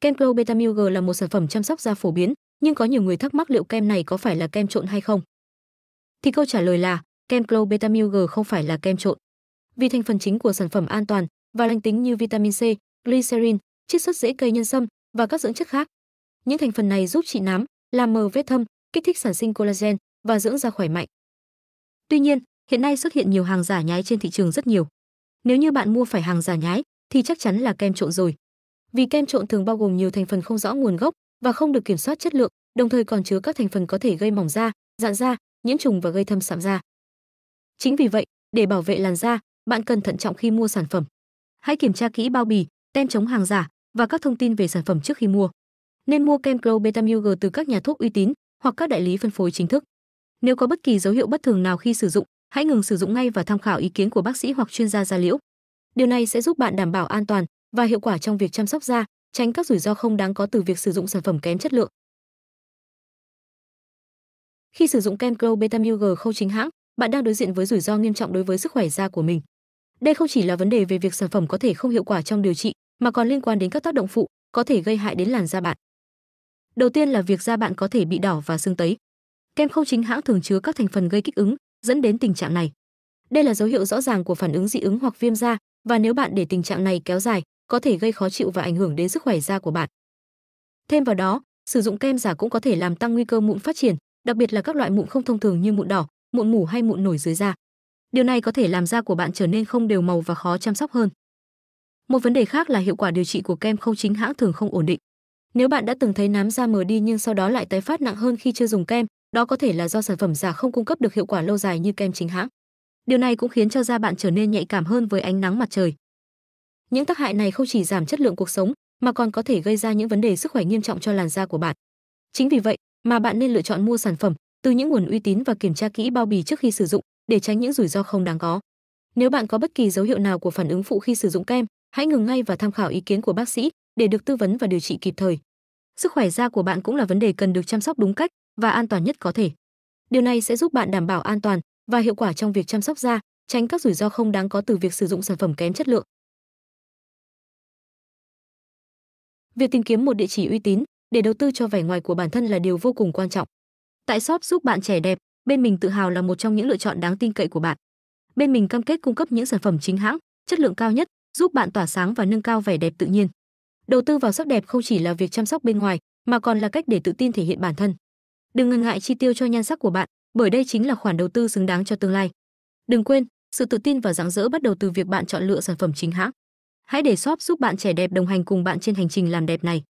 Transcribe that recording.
Kem Glow Betamil G là một sản phẩm chăm sóc da phổ biến, nhưng có nhiều người thắc mắc liệu kem này có phải là kem trộn hay không. Thì câu trả lời là kem Glow Betamil G không phải là kem trộn. Vì thành phần chính của sản phẩm an toàn và lành tính như vitamin C, glycerin, chiết xuất dễ cây nhân sâm và các dưỡng chất khác. Những thành phần này giúp trị nám, làm mờ vết thâm, kích thích sản sinh collagen và dưỡng da khỏe mạnh. Tuy nhiên, hiện nay xuất hiện nhiều hàng giả nhái trên thị trường rất nhiều. Nếu như bạn mua phải hàng giả nhái thì chắc chắn là kem trộn rồi vì kem trộn thường bao gồm nhiều thành phần không rõ nguồn gốc và không được kiểm soát chất lượng, đồng thời còn chứa các thành phần có thể gây mỏng da, dạn da, nhiễm trùng và gây thâm sạm da. Chính vì vậy, để bảo vệ làn da, bạn cần thận trọng khi mua sản phẩm. Hãy kiểm tra kỹ bao bì, tem chống hàng giả và các thông tin về sản phẩm trước khi mua. Nên mua kem Pro Betamil từ các nhà thuốc uy tín hoặc các đại lý phân phối chính thức. Nếu có bất kỳ dấu hiệu bất thường nào khi sử dụng, hãy ngừng sử dụng ngay và tham khảo ý kiến của bác sĩ hoặc chuyên gia da liễu. Điều này sẽ giúp bạn đảm bảo an toàn, và hiệu quả trong việc chăm sóc da, tránh các rủi ro không đáng có từ việc sử dụng sản phẩm kém chất lượng. Khi sử dụng kem Glow Betamil không chính hãng, bạn đang đối diện với rủi ro nghiêm trọng đối với sức khỏe da của mình. Đây không chỉ là vấn đề về việc sản phẩm có thể không hiệu quả trong điều trị, mà còn liên quan đến các tác động phụ có thể gây hại đến làn da bạn. Đầu tiên là việc da bạn có thể bị đỏ và sưng tấy. Kem không chính hãng thường chứa các thành phần gây kích ứng, dẫn đến tình trạng này. Đây là dấu hiệu rõ ràng của phản ứng dị ứng hoặc viêm da, và nếu bạn để tình trạng này kéo dài, có thể gây khó chịu và ảnh hưởng đến sức khỏe da của bạn. Thêm vào đó, sử dụng kem giả cũng có thể làm tăng nguy cơ mụn phát triển, đặc biệt là các loại mụn không thông thường như mụn đỏ, mụn mủ hay mụn nổi dưới da. Điều này có thể làm da của bạn trở nên không đều màu và khó chăm sóc hơn. Một vấn đề khác là hiệu quả điều trị của kem không chính hãng thường không ổn định. Nếu bạn đã từng thấy nám da mờ đi nhưng sau đó lại tái phát nặng hơn khi chưa dùng kem, đó có thể là do sản phẩm giả không cung cấp được hiệu quả lâu dài như kem chính hãng. Điều này cũng khiến cho da bạn trở nên nhạy cảm hơn với ánh nắng mặt trời. Những tác hại này không chỉ giảm chất lượng cuộc sống mà còn có thể gây ra những vấn đề sức khỏe nghiêm trọng cho làn da của bạn. Chính vì vậy mà bạn nên lựa chọn mua sản phẩm từ những nguồn uy tín và kiểm tra kỹ bao bì trước khi sử dụng để tránh những rủi ro không đáng có. Nếu bạn có bất kỳ dấu hiệu nào của phản ứng phụ khi sử dụng kem, hãy ngừng ngay và tham khảo ý kiến của bác sĩ để được tư vấn và điều trị kịp thời. Sức khỏe da của bạn cũng là vấn đề cần được chăm sóc đúng cách và an toàn nhất có thể. Điều này sẽ giúp bạn đảm bảo an toàn và hiệu quả trong việc chăm sóc da, tránh các rủi ro không đáng có từ việc sử dụng sản phẩm kém chất lượng. Việc tìm kiếm một địa chỉ uy tín để đầu tư cho vẻ ngoài của bản thân là điều vô cùng quan trọng. Tại shop giúp bạn trẻ đẹp, bên mình tự hào là một trong những lựa chọn đáng tin cậy của bạn. Bên mình cam kết cung cấp những sản phẩm chính hãng, chất lượng cao nhất, giúp bạn tỏa sáng và nâng cao vẻ đẹp tự nhiên. Đầu tư vào sắc đẹp không chỉ là việc chăm sóc bên ngoài, mà còn là cách để tự tin thể hiện bản thân. Đừng ngần ngại chi tiêu cho nhan sắc của bạn, bởi đây chính là khoản đầu tư xứng đáng cho tương lai. Đừng quên, sự tự tin và rạng rỡ bắt đầu từ việc bạn chọn lựa sản phẩm chính hãng. Hãy để shop giúp bạn trẻ đẹp đồng hành cùng bạn trên hành trình làm đẹp này.